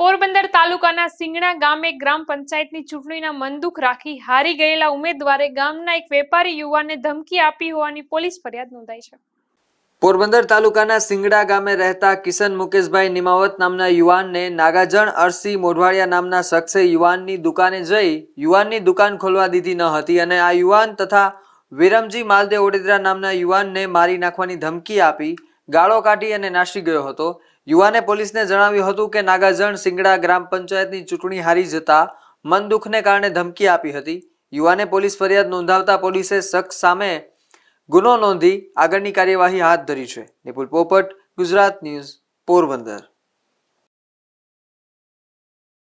પોરબંદર તાલુકાના સિંગણા ગામે ગ્રામ પંચાયતની ચૂંટણીના મંદુક રાખી હારી ગયેલા ઉમેદવારે ગામના એક વેપારી યુવાનને ધમકી આપી હોવાની પોલીસ ફરિયાદ નોંધાઈ છે પોરબંદર તાલુકાના સિંગડા ગામે રહેતા કિશન મુકેશભાઈ નિમાવત નામના યુવાનને નાગાજણ અરસી મોઢવાડિયા નામના શખ્સે યુવાનની દુકાને જઈ યુવાનની દુકાન ખોલવા દીધી ન હતી અને આ યુવાન તથા વિરમજી માલદે ઓડેદરા નામના યુવાનને મારી નાખવાની ધમકી આપી ગાળો કાઢી અને નાસી ગયો હતો યુવાને પોલીસને જણાવ્યું હતું કે નાગાજણ સિંગડા ગ્રામ પંચાયતની ચૂંટણી હારી જતા મન દુઃખને કારણે ધમકી આપી હતી યુવાને પોલીસ ફરિયાદ નોંધાવતા પોલીસે શખ્સ સામે ગુનો નોંધી આગળની કાર્યવાહી હાથ ધરી છે નિપુલ પોપટ ગુજરાત ન્યૂઝ પોરબંદર